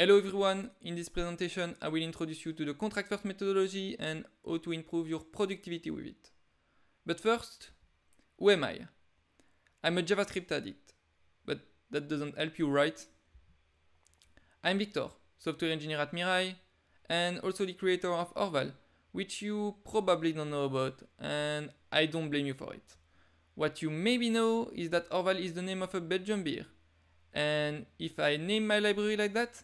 Hello everyone, in this presentation I will introduce you to the contract first methodology and how to improve your productivity with it. But first, who am I? I'm a JavaScript addict, but that doesn't help you, right? I'm Victor, software engineer at Mirai, and also the creator of Orval, which you probably don't know about, and I don't blame you for it. What you maybe know is that Orval is the name of a Belgian beer, and if I name my library like that,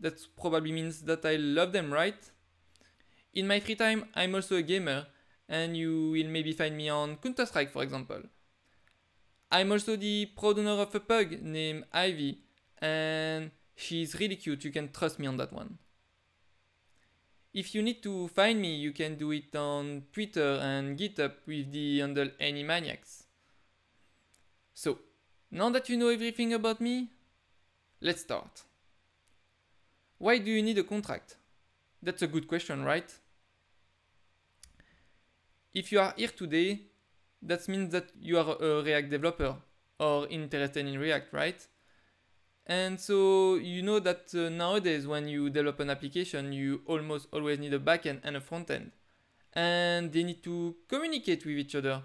that probably means that I love them, right? In my free time, I'm also a gamer, and you will maybe find me on Counter-Strike, for example. I'm also the proud owner of a pug named Ivy, and she's really cute, you can trust me on that one. If you need to find me, you can do it on Twitter and GitHub with the handle Animaniacs. So, now that you know everything about me, let's start. Why do you need a contract? That's a good question, right? If you are here today, that means that you are a React developer or interested in React, right? And so you know that uh, nowadays when you develop an application, you almost always need a backend and a frontend. And they need to communicate with each other.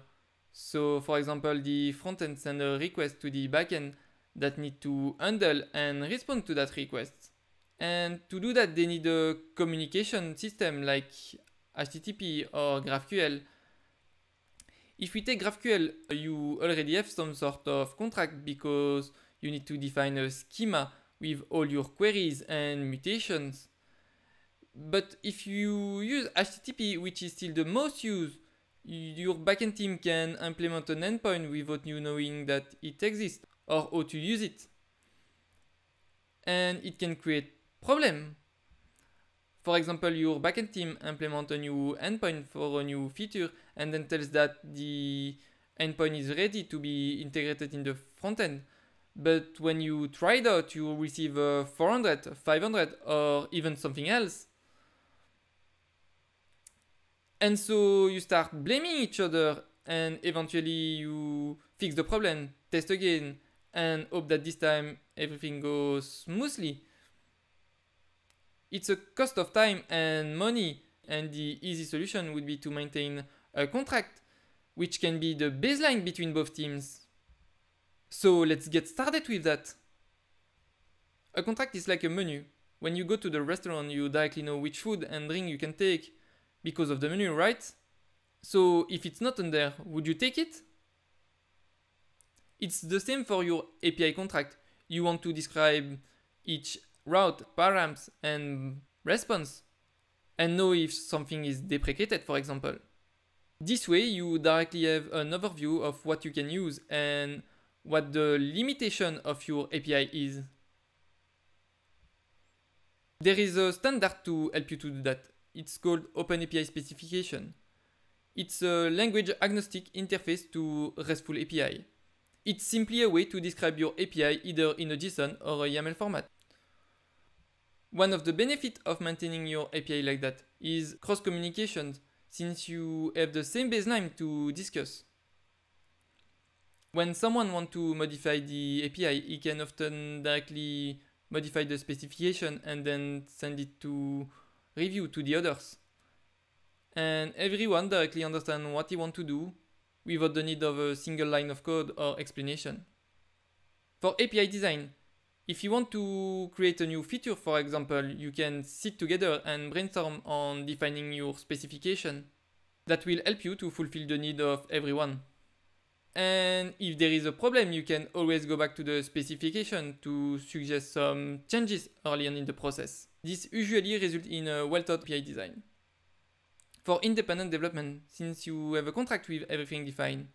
So for example, the frontend send a request to the backend that need to handle and respond to that request. And to do that, they need a communication system like HTTP or GraphQL. If we take GraphQL, you already have some sort of contract because you need to define a schema with all your queries and mutations. But if you use HTTP, which is still the most used, your backend team can implement an endpoint without you knowing that it exists or how to use it. And it can create problem. For example, your backend team implements a new endpoint for a new feature and then tells that the endpoint is ready to be integrated in the frontend. But when you try it out, you receive a 400, 500, or even something else. And so you start blaming each other, and eventually you fix the problem, test again, and hope that this time everything goes smoothly. It's a cost of time and money, and the easy solution would be to maintain a contract, which can be the baseline between both teams. So let's get started with that. A contract is like a menu. When you go to the restaurant, you directly know which food and drink you can take because of the menu, right? So if it's not on there, would you take it? It's the same for your API contract. You want to describe each route, params, and response, and know if something is deprecated, for example. This way, you directly have an overview of what you can use and what the limitation of your API is. There is a standard to help you to do that. It's called OpenAPI specification. It's a language agnostic interface to RESTful API. It's simply a way to describe your API either in a JSON or a YAML format. One of the benefits of maintaining your API like that is cross communication since you have the same baseline to discuss. When someone wants to modify the API, he can often directly modify the specification and then send it to review to the others. And everyone directly understands what he wants to do without the need of a single line of code or explanation. For API design, if you want to create a new feature, for example, you can sit together and brainstorm on defining your specification. That will help you to fulfill the need of everyone. And if there is a problem, you can always go back to the specification to suggest some changes early on in the process. This usually results in a well-thought API design. For independent development, since you have a contract with everything defined,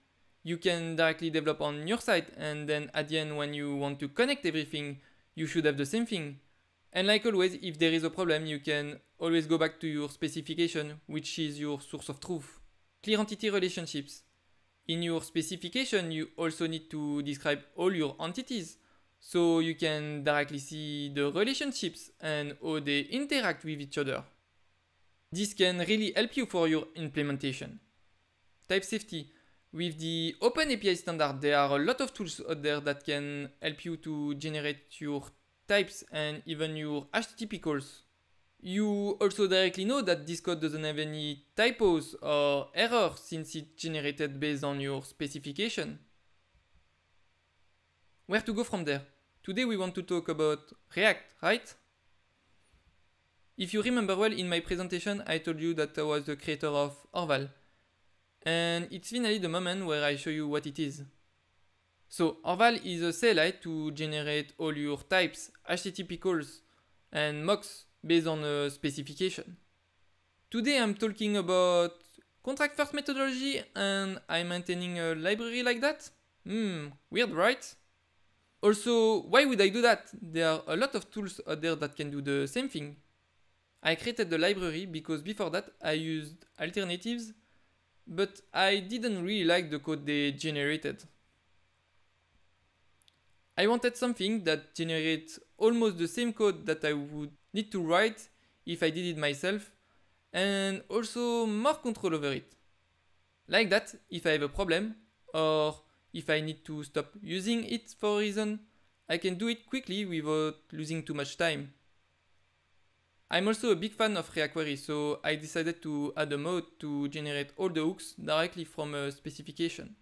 you can directly develop on your site and then at the end when you want to connect everything, you should have the same thing. And like always, if there is a problem, you can always go back to your specification, which is your source of truth. Clear entity relationships. In your specification, you also need to describe all your entities, so you can directly see the relationships and how they interact with each other. This can really help you for your implementation. Type safety. With the open API standard, there are a lot of tools out there that can help you to generate your types and even your HTTP calls. You also directly know that this code doesn't have any typos or errors since it's generated based on your specification. Where to go from there? Today we want to talk about React, right? If you remember well, in my presentation I told you that I was the creator of Orval, and it's finally the moment where I show you what it is. So Orval is a CLI to generate all your types, HTTP calls and mocks based on a specification. Today I'm talking about contract first methodology and I'm maintaining a library like that? Hmm, weird right? Also, why would I do that? There are a lot of tools out there that can do the same thing. I created the library because before that I used alternatives but I didn't really like the code they generated. I wanted something that generates almost the same code that I would need to write if I did it myself and also more control over it. Like that, if I have a problem or if I need to stop using it for a reason, I can do it quickly without losing too much time. I'm also a big fan of Query, so I decided to add a mode to generate all the hooks directly from a specification.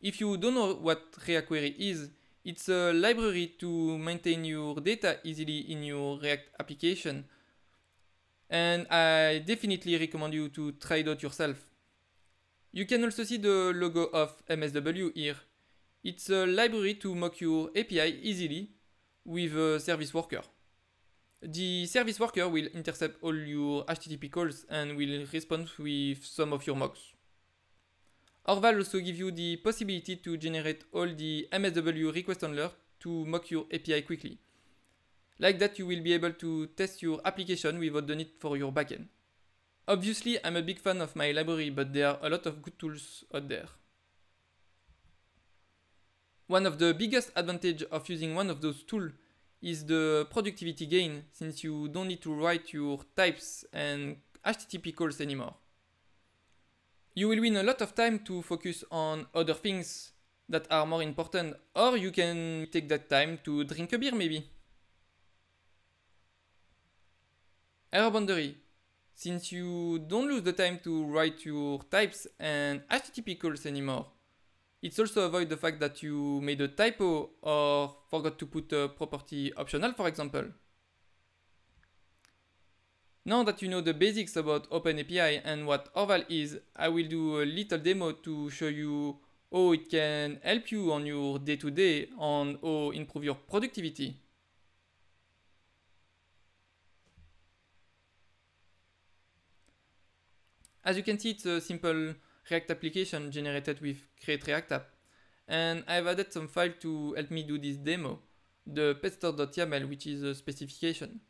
If you don't know what Query is, it's a library to maintain your data easily in your React application. And I definitely recommend you to try it out yourself. You can also see the logo of MSW here. It's a library to mock your API easily with a service worker. The service worker will intercept all your HTTP calls and will respond with some of your mocks. Orval also gives you the possibility to generate all the MSW request handler to mock your API quickly. Like that, you will be able to test your application without the need for your backend. Obviously, I'm a big fan of my library, but there are a lot of good tools out there. One of the biggest advantages of using one of those tools is the productivity gain since you don't need to write your types and HTTP calls anymore. You will win a lot of time to focus on other things that are more important or you can take that time to drink a beer maybe. Error boundary. Since you don't lose the time to write your types and HTTP calls anymore, it's also avoid the fact that you made a typo or forgot to put a property optional, for example. Now that you know the basics about OpenAPI and what Orval is, I will do a little demo to show you how it can help you on your day-to-day -day and how improve your productivity. As you can see, it's a simple React application generated with Create React App. And I've added some file to help me do this demo. The petstore.yml, which is the specification.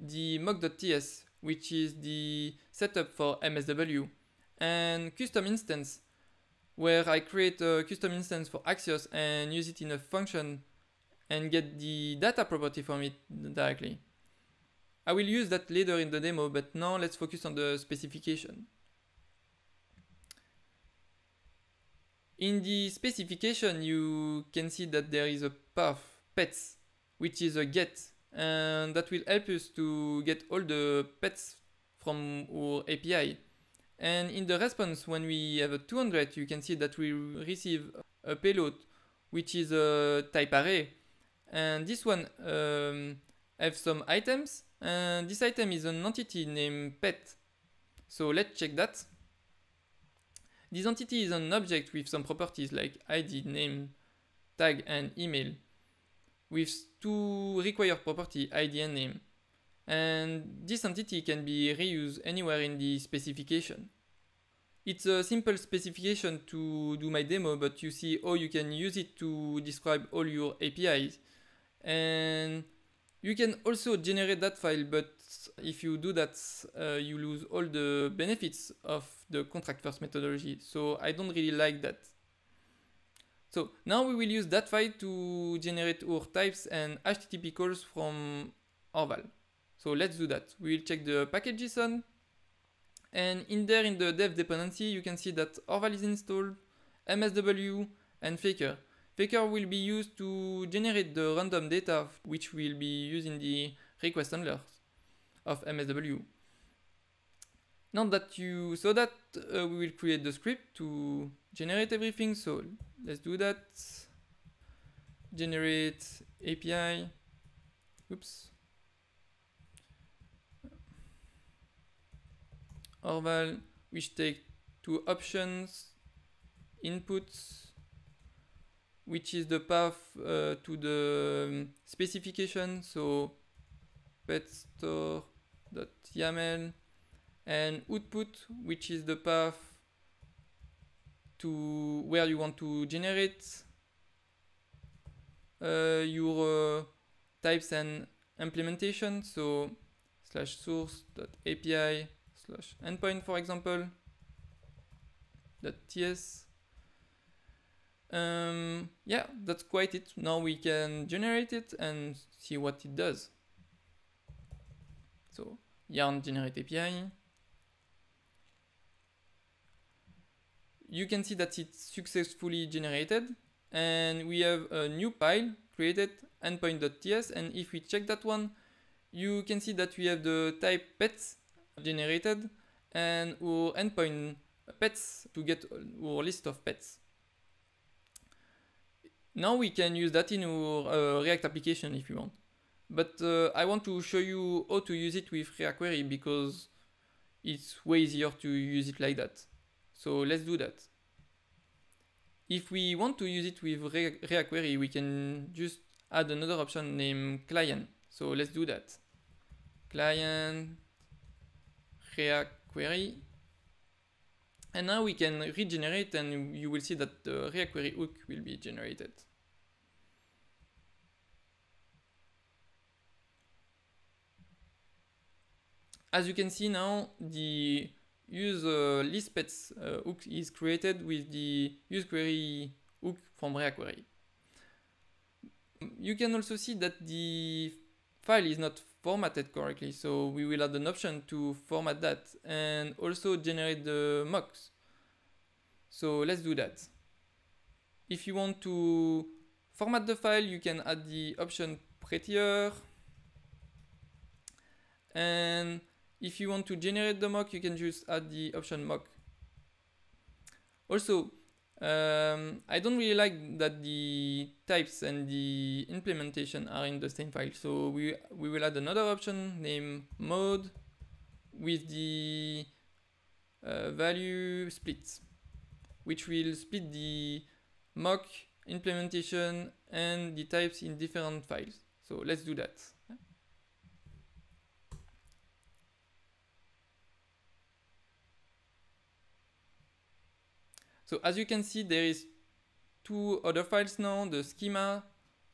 The mock.ts, which is the setup for MSW. And custom instance, where I create a custom instance for Axios and use it in a function and get the data property from it directly. I will use that later in the demo, but now let's focus on the specification. In the specification, you can see that there is a path pets, which is a get, and that will help us to get all the pets from our API. And in the response, when we have a 200, you can see that we receive a payload, which is a type array. And this one um, have some items, and this item is an entity named pet. So let's check that. This entity is an object with some properties like ID, name, tag, and email with two required property ID and name. And this entity can be reused anywhere in the specification. It's a simple specification to do my demo, but you see how you can use it to describe all your APIs. And you can also generate that file, but if you do that, uh, you lose all the benefits of the contract first methodology. So I don't really like that. So now we will use that file to generate our types and HTTP calls from Orval. So let's do that. We'll check the package JSON, and in there in the dev dependency, you can see that Orval is installed, MSW and Faker. Faker will be used to generate the random data which will be used in the request handlers of MSW. Now that you, so that uh, we will create the script to generate everything. So let's do that. Generate API. Oops. Orval, which take two options, inputs, which is the path uh, to the um, specification. So pet store yaml and output, which is the path to where you want to generate uh, your uh, types and implementation. So slash source dot API slash endpoint, for example, dot TS. Um, yeah, that's quite it. Now we can generate it and see what it does. So, yarn generate API. You can see that it's successfully generated and we have a new pile created endpoint.ts and if we check that one, you can see that we have the type pets generated and our endpoint pets to get our list of pets. Now we can use that in our uh, React application if you want but uh, I want to show you how to use it with React Query because it's way easier to use it like that. So let's do that. If we want to use it with Re React Query, we can just add another option named client. So let's do that. Client React Query. And now we can regenerate and you will see that the React Query hook will be generated. As you can see now, the use uh, listpets uh, hook is created with the use query hook from Rea query. You can also see that the file is not formatted correctly, so we will add an option to format that and also generate the mocks. So let's do that. If you want to format the file, you can add the option prettier and if you want to generate the mock, you can just add the option mock. Also, um, I don't really like that the types and the implementation are in the same file. So we, we will add another option named mode with the uh, value split, which will split the mock implementation and the types in different files. So let's do that. So as you can see, there is two other files now, the schema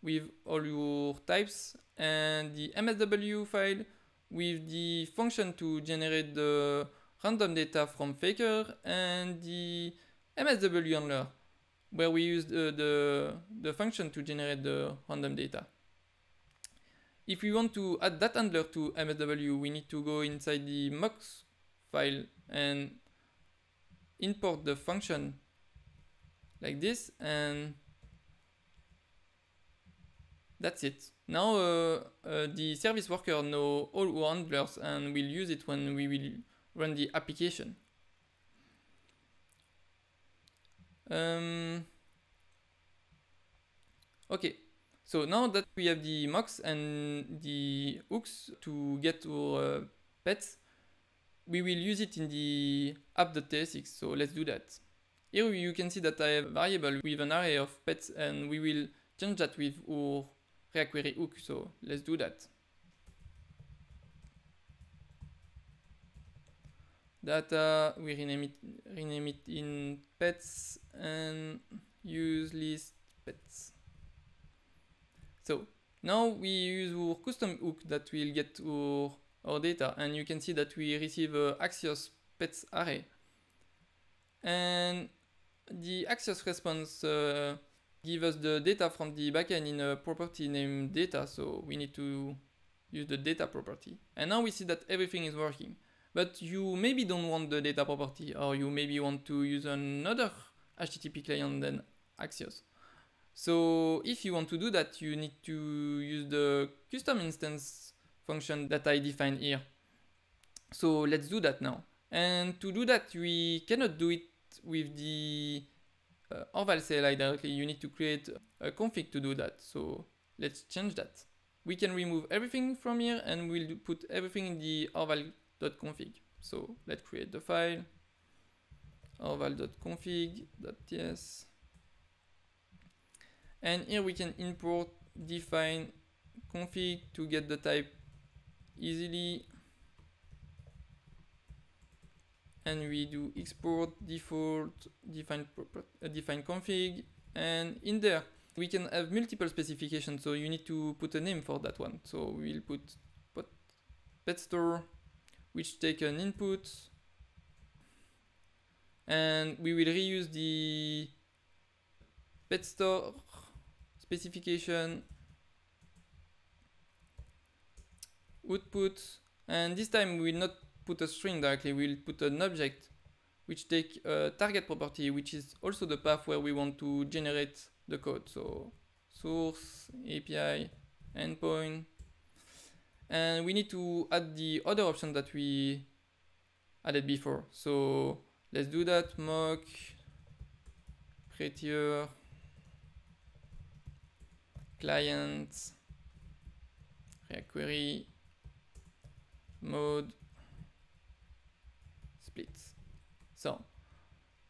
with all your types and the MSW file with the function to generate the random data from Faker and the MSW handler where we use the, uh, the, the function to generate the random data. If we want to add that handler to MSW, we need to go inside the mux file and import the function like this and that's it. Now uh, uh, the service worker know all handlers and will use it when we will run the application. Um, okay, so now that we have the mocks and the hooks to get our uh, pets, we will use it in the app.tsx, so let's do that. Here you can see that I have a variable with an array of pets and we will change that with our React Query hook, so let's do that. Data, we rename it, rename it in pets and use list pets. So now we use our custom hook that will get our, our data and you can see that we receive a Axios pets array. And the access response uh, give us the data from the backend in a property named data, so we need to use the data property. And now we see that everything is working. But you maybe don't want the data property, or you maybe want to use another HTTP client than Axios. So if you want to do that, you need to use the custom instance function that I defined here. So let's do that now. And to do that, we cannot do it with the uh, Orval CLI directly, you need to create a config to do that. So let's change that. We can remove everything from here and we'll put everything in the orval.config. So let's create the file orval.config.ts and here we can import define config to get the type easily and we do export default define uh, define config and in there we can have multiple specifications so you need to put a name for that one so we'll put put pet store which take an input and we will reuse the pet store specification output and this time we will not put a string directly, we'll put an object which take a target property, which is also the path where we want to generate the code. So source, API, endpoint. And we need to add the other option that we added before. So let's do that, mock, prettier, client, React query, mode, splits. So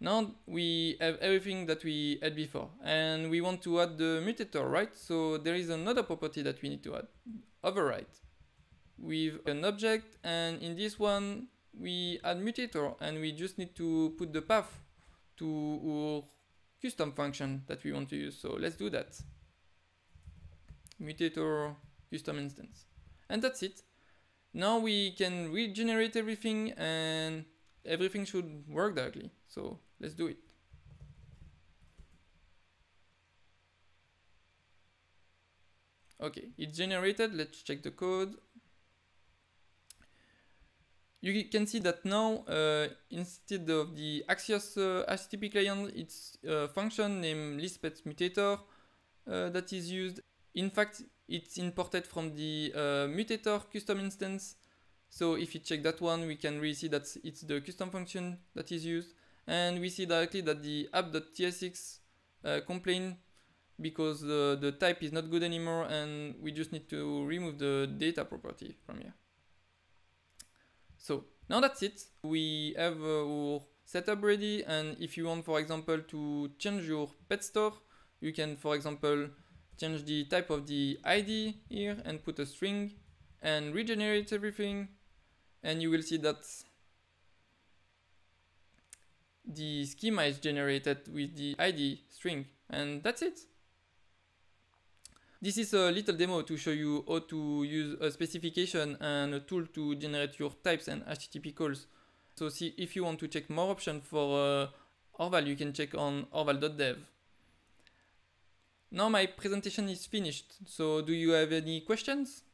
now we have everything that we had before and we want to add the mutator, right? So there is another property that we need to add, override. With an object and in this one we add mutator and we just need to put the path to our custom function that we want to use. So let's do that. Mutator custom instance. And that's it. Now we can regenerate everything and everything should work directly. So let's do it. Okay, it's generated. Let's check the code. You can see that now, uh, instead of the Axios uh, HTTP client, it's a function named lispet mutator uh, that is used. In fact, it's imported from the uh, mutator custom instance so if you check that one, we can really see that it's the custom function that is used. And we see directly that the app.tsx uh, complain because the, the type is not good anymore and we just need to remove the data property from here. So now that's it. We have our setup ready and if you want, for example, to change your pet store, you can, for example, change the type of the ID here and put a string and regenerate everything and you will see that the schema is generated with the ID string and that's it. This is a little demo to show you how to use a specification and a tool to generate your types and HTTP calls. So see if you want to check more options for uh, Orval, you can check on orval.dev. Now my presentation is finished, so do you have any questions?